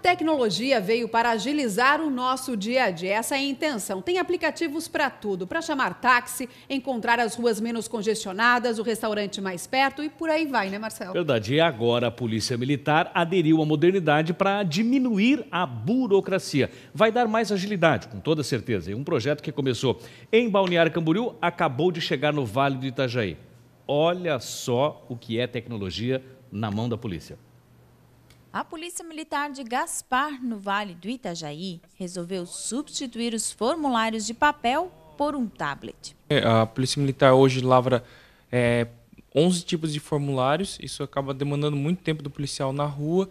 tecnologia veio para agilizar o nosso dia a dia. Essa é a intenção. Tem aplicativos para tudo, para chamar táxi, encontrar as ruas menos congestionadas, o restaurante mais perto e por aí vai, né, Marcelo? Verdade. E agora a Polícia Militar aderiu à modernidade para diminuir a burocracia. Vai dar mais agilidade, com toda certeza. E um projeto que começou em Balneário Camboriú acabou de chegar no Vale do Itajaí. Olha só o que é tecnologia na mão da polícia. A Polícia Militar de Gaspar, no Vale do Itajaí, resolveu substituir os formulários de papel por um tablet. É, a Polícia Militar hoje lavra é, 11 tipos de formulários, isso acaba demandando muito tempo do policial na rua,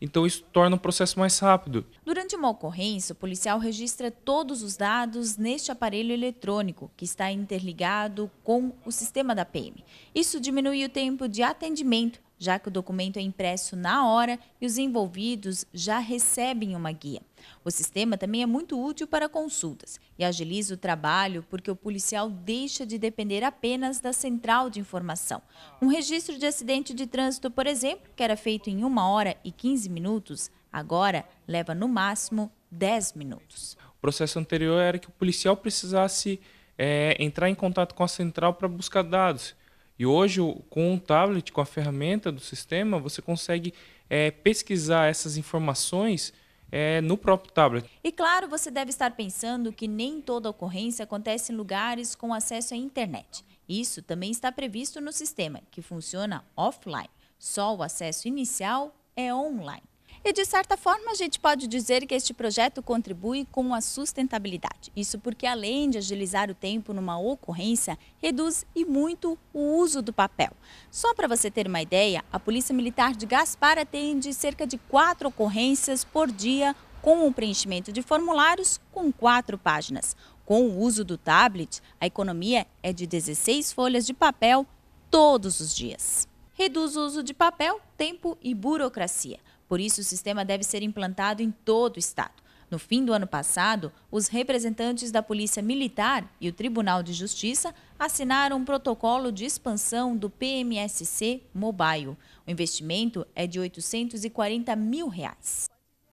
então isso torna o processo mais rápido. Durante uma ocorrência, o policial registra todos os dados neste aparelho eletrônico, que está interligado com o sistema da PM. Isso diminui o tempo de atendimento já que o documento é impresso na hora e os envolvidos já recebem uma guia. O sistema também é muito útil para consultas e agiliza o trabalho porque o policial deixa de depender apenas da central de informação. Um registro de acidente de trânsito, por exemplo, que era feito em 1 hora e 15 minutos, agora leva no máximo 10 minutos. O processo anterior era que o policial precisasse é, entrar em contato com a central para buscar dados. E hoje, com um tablet, com a ferramenta do sistema, você consegue é, pesquisar essas informações é, no próprio tablet. E claro, você deve estar pensando que nem toda ocorrência acontece em lugares com acesso à internet. Isso também está previsto no sistema, que funciona offline. Só o acesso inicial é online. E, de certa forma, a gente pode dizer que este projeto contribui com a sustentabilidade. Isso porque, além de agilizar o tempo numa ocorrência, reduz e muito o uso do papel. Só para você ter uma ideia, a Polícia Militar de Gaspar atende cerca de quatro ocorrências por dia com o preenchimento de formulários com quatro páginas. Com o uso do tablet, a economia é de 16 folhas de papel todos os dias. Reduz o uso de papel, tempo e burocracia. Por isso, o sistema deve ser implantado em todo o Estado. No fim do ano passado, os representantes da Polícia Militar e o Tribunal de Justiça assinaram um protocolo de expansão do PMSC Mobile. O investimento é de 840 mil reais.